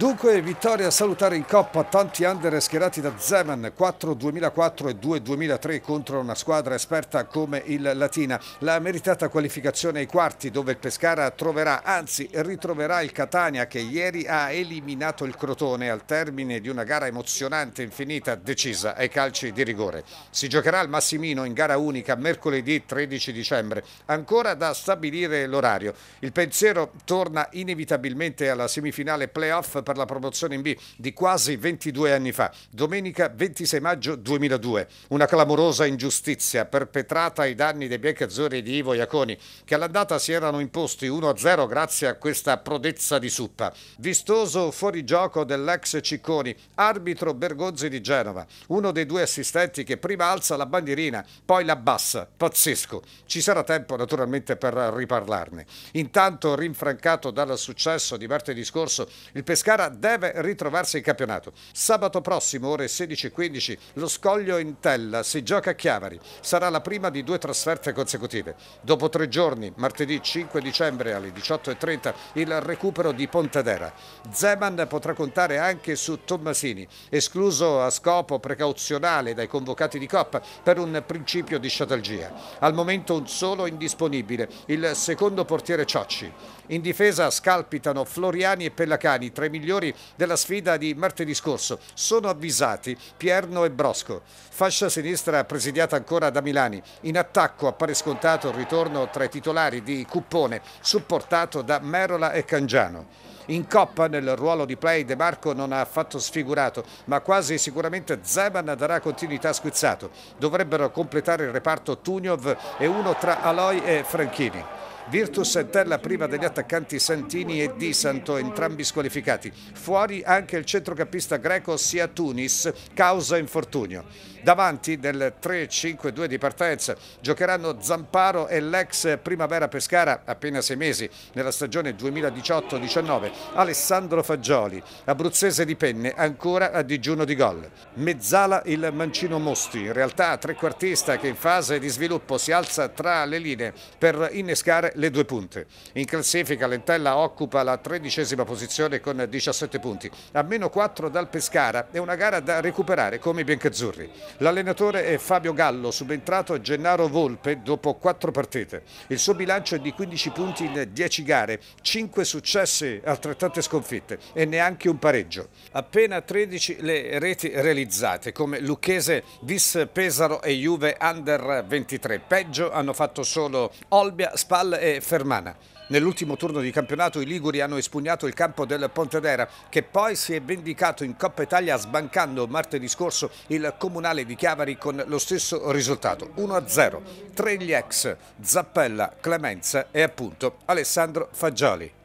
Dunque vittoria a salutare in Coppa tanti under schierati da Zeman 4 2004 e 2 2003 contro una squadra esperta come il Latina. La meritata qualificazione ai quarti dove il Pescara troverà, anzi ritroverà il Catania che ieri ha eliminato il Crotone al termine di una gara emozionante infinita decisa ai calci di rigore. Si giocherà al Massimino in gara unica mercoledì 13 dicembre. Ancora da stabilire l'orario. Il pensiero torna inevitabilmente alla semifinale playoff per la promozione in B di quasi 22 anni fa, domenica 26 maggio 2002. Una clamorosa ingiustizia perpetrata ai danni dei biancazzurri di Ivo Iaconi, che all'andata si erano imposti 1-0 grazie a questa prodezza di suppa. Vistoso fuorigioco dell'ex Cicconi, arbitro Bergonzi di Genova, uno dei due assistenti che prima alza la bandierina, poi la bassa. Pazzesco. Ci sarà tempo naturalmente per riparlarne. Intanto, rinfrancato dal successo di martedì scorso, il pescato Pescara deve ritrovarsi in campionato. Sabato prossimo, ore 16.15, lo scoglio in Tella si gioca a Chiavari. Sarà la prima di due trasferte consecutive. Dopo tre giorni, martedì 5 dicembre alle 18.30, il recupero di Pontedera. Zeman potrà contare anche su Tommasini, escluso a scopo precauzionale dai convocati di Coppa per un principio di sciatalgia. Al momento un solo indisponibile, il secondo portiere Ciocci. In difesa scalpitano Floriani e Pellacani, tra i migliori della sfida di martedì scorso. Sono avvisati Pierno e Brosco. Fascia sinistra presidiata ancora da Milani. In attacco appare scontato il ritorno tra i titolari di Cuppone, supportato da Merola e Cangiano. In coppa nel ruolo di play De Marco non ha affatto sfigurato, ma quasi sicuramente Zeman darà continuità a Squizzato. Dovrebbero completare il reparto Tuniov e uno tra Aloy e Franchini. Virtus e Tella priva degli attaccanti Santini e Di Santo, entrambi squalificati. Fuori anche il centrocampista greco Sia Tunis, causa infortunio. Davanti nel 3-5-2 di partenza giocheranno Zamparo e l'ex Primavera Pescara, appena sei mesi, nella stagione 2018-19, Alessandro Fagioli, abruzzese di penne, ancora a digiuno di gol. Mezzala il mancino Mosti, in realtà trequartista che in fase di sviluppo si alza tra le linee per innescare le due punte. In classifica Lentella occupa la tredicesima posizione con 17 punti, a meno 4 dal Pescara è una gara da recuperare come i biancazzurri. L'allenatore è Fabio Gallo, subentrato a Gennaro Volpe dopo 4 partite. Il suo bilancio è di 15 punti in 10 gare, 5 successi, altrettante sconfitte e neanche un pareggio. Appena 13 le reti realizzate come Lucchese, Vis Pesaro e Juve Under 23. Peggio hanno fatto solo Olbia, Spal e Fermana. Nell'ultimo turno di campionato i Liguri hanno espugnato il campo del Pontedera che poi si è vendicato in Coppa Italia sbancando martedì scorso il comunale di Chiavari con lo stesso risultato 1-0. Tre gli ex Zappella, Clemenza e appunto Alessandro Fagioli.